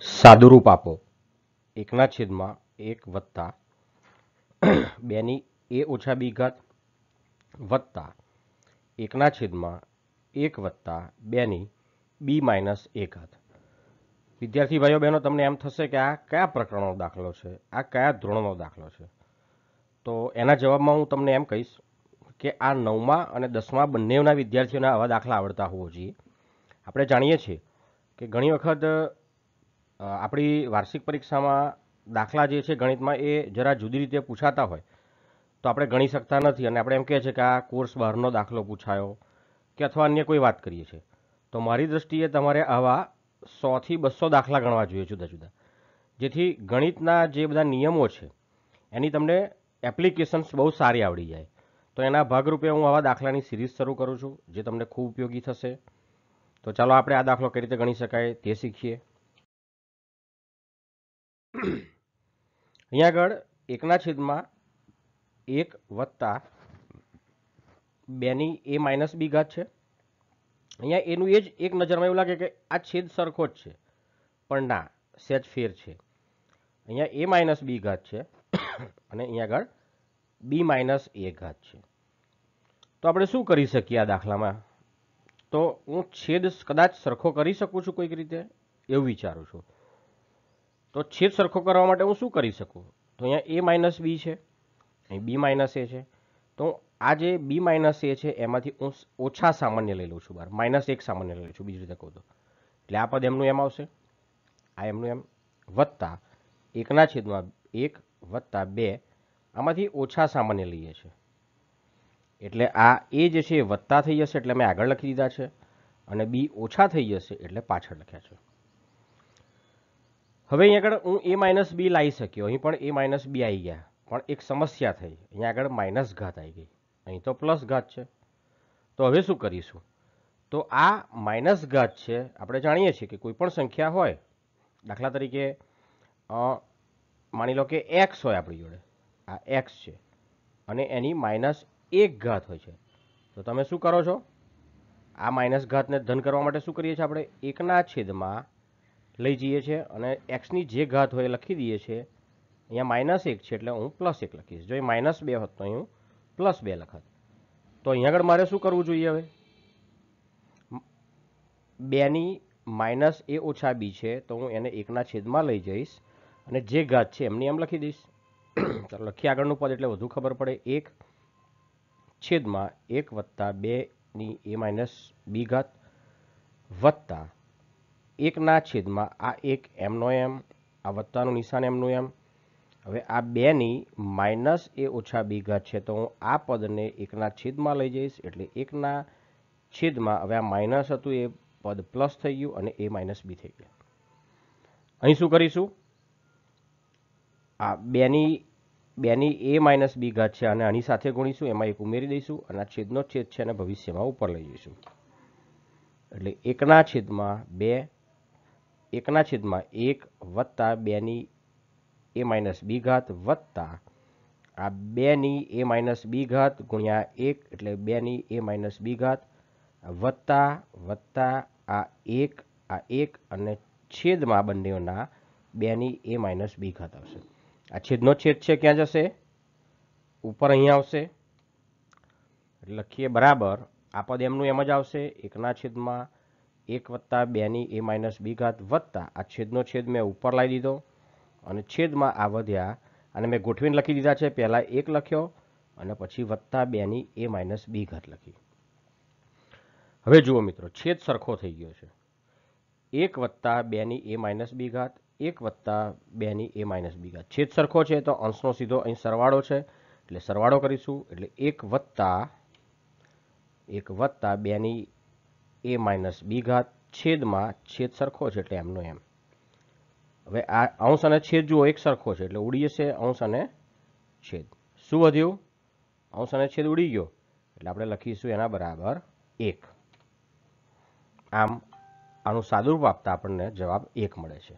સાદુરૂપ આપો એકના છેદમાં એક વત્તા બેની એ ઓછા બી ઘાત વત્તા એકના છેદમાં એક વત્તા બેની બી માઇનસ એ ઘાત વિદ્યાર્થી ભાઈઓ બહેનો તમને એમ થશે કે આ કયા પ્રકરણનો દાખલો છે આ કયા ધોરણનો દાખલો છે તો એના જવાબમાં હું તમને એમ કહીશ કે આ નવમા અને દસમા બંનેના વિદ્યાર્થીઓને આવા દાખલા આવડતા હોવો જોઈએ આપણે જાણીએ છીએ કે ઘણી વખત આપણી વાર્ષિક પરીક્ષામાં દાખલા જે છે ગણિતમાં એ જરા જુદી રીતે પૂછાતા હોય તો આપણે ગણી શકતા નથી અને આપણે એમ કહે છે કે આ કોર્સ બહારનો દાખલો પૂછાયો કે અથવા અન્ય કોઈ વાત કરીએ છીએ તો મારી દૃષ્ટિએ તમારે આવા સોથી બસો દાખલા ગણવા જોઈએ જુદા જુદા જેથી ગણિતના જે બધા નિયમો છે એની તમને એપ્લિકેશન્સ બહુ સારી આવડી જાય તો એના ભાગરૂપે હું આવા દાખલાની સિરીઝ શરૂ કરું છું જે તમને ખૂબ ઉપયોગી થશે તો ચાલો આપણે આ દાખલો કઈ રીતે ગણી શકાય તે શીખીએ અહીંયા આગળ એકના છેદમાં એક વત્તા બેની એ માઇનસ બી ઘાત છે અહીંયા એનું એ જ એક નજરમાં એવું લાગે કે આ છેદ સરખો જ છે પણ ના સેજ ફેર છે અહીંયા એ માઇનસ બી ઘાત છે અને અહીંયા આગળ બી માઇનસ એ ઘાત છે તો આપણે શું કરી શકીએ આ દાખલામાં તો હું છેદ કદાચ સરખો કરી શકું છું કોઈક રીતે એવું વિચારું છું તો છેદ સરખો કરવા માટે હું શું કરી શકું તો અહીંયા એ માઇનસ બી છે અહીં બી માઇનસ એ છે તો આ જે બી માઇનસ એ છે એમાંથી હું ઓછા સામાન્ય લઈ લઉં છું બહાર માઇનસ એક સામાન્ય લઈ લઉં છું બીજી રીતે કહું તો એટલે આ પદ એમનું એમ આવશે આ એમનું એમ વત્તા એકના છેદમાં એક વત્તા બે આમાંથી ઓછા સામાન્ય લઈએ છીએ એટલે આ એ જે છે એ વત્તા થઈ જશે એટલે મેં આગળ લખી દીધા છે અને બી ઓછા થઈ જશે એટલે પાછળ લખ્યા છે હવે અહીં આગળ હું એ માઇનસ બી લાવી શક્યો અહીં પણ એ માઇનસ બી આવી ગયા પણ એક સમસ્યા થઈ અહીં આગળ માઇનસ ઘાત આવી ગઈ અહીં તો પ્લસ ઘાત છે તો હવે શું કરીશું તો આ માઇનસ ઘાત છે આપણે જાણીએ છીએ કે કોઈ પણ સંખ્યા હોય દાખલા તરીકે માની લો કે એક્સ હોય આપણી જોડે આ એક્સ છે અને એની માઇનસ એક ઘાત હોય છે તો તમે શું કરો છો આ માઇનસ ઘાતને ધન કરવા માટે શું કરીએ છીએ આપણે એકના છેદમાં લઈ જઈએ છીએ અને એક્સની જે ઘાત હોય એ લખી દઈએ છીએ અહીંયા માઇનસ એક છે એટલે હું પ્લસ એક લખીશ જો એ માઇનસ બે હોત તો અહીં પ્લસ બે લખત તો અહીંયા આગળ મારે શું કરવું જોઈએ હવે બેની માઇનસ એ ઓછા બી છે તો હું એને એકના છેદમાં લઈ જઈશ અને જે ઘાત છે એમની એમ લખી દઈશ ચાલો લખી આગળનું પદ એટલે વધુ ખબર પડે એક છેદમાં એક વત્તા બેની એ માઇનસ બી ઘાત વત્તા એકના છેદમાં આ એક એમનો એમ આ વત્તાનું નિશાન એમનું એમ હવે આ બેની માઇનસ એ ઓછા બી ઘાત છે તો હું આ પદને એકના છેદમાં લઈ જઈશ એટલે એકના છેદમાં હવે આ માઇનસ હતું એ પદ પ્લસ થઈ ગયું અને એ માઇનસ બી થઈ ગયા અહીં શું કરીશું આ બેની બેની એ માઇનસ બી ઘાત છે અને આની સાથે ગુણીશું એમાં એક ઉમેરી દઈશું અને આ છેદનો છેદ છે અને ભવિષ્યમાં ઉપર લઈ જઈશું એટલે એકના છેદમાં બે એકના છેદમાં એક વત્તા બેની એ માઇનસ બી ઘાત વત્તા આ બેની એ માઇનસ બી ઘાત ગુણ્યા એક એટલે બેની એ માઇનસ બી ઘાત વત્તા વત્તા આ એક આ એક અને છેદમાં બંનેઓના બેની એ માઇનસ બી ઘાત આવશે આ છેદનો છેદ છે ક્યાં જશે ઉપર અહીં આવશે લખીએ બરાબર આ પદ એમનું એમ જ આવશે એકના છેદમાં એક વત્તા બેની એ માઇનસ બી ઘાત વત્તા આ છેદનો છેદ મેં ઉપર લાવી દીધો અને છેદમાં આ વધ્યા અને મેં ગોઠવીને લખી દીધા છે પહેલાં એક લખ્યો અને પછી વત્તા બેની એ માઇનસ બી ઘાત લખી હવે જુઓ મિત્રો છેદ સરખો થઈ ગયો છે એક વત્તા બેની એ માઇનસ બી ઘાત એક વત્તા બેની એ માઇનસ બી ઘાત છેદ સરખો છે તો અંશનો સીધો અહીં સરવાળો છે એટલે સરવાળો કરીશું એટલે એક વત્તા એક વત્તા બેની એ માઇનસ બી ઘાત છેદમાં છેદ સરખો છે એટલે એમનો એમ હવે આ અંશ અને છેદ જુઓ એક સરખો છે એટલે ઉડી જશે અંશ અને છેદ શું વધ્યું અંશ અને છેદ ઉડી ગયો એટલે આપણે લખીશું એના બરાબર એક આમ આનું સાદુરૂપ આપતા આપણને જવાબ એક મળે છે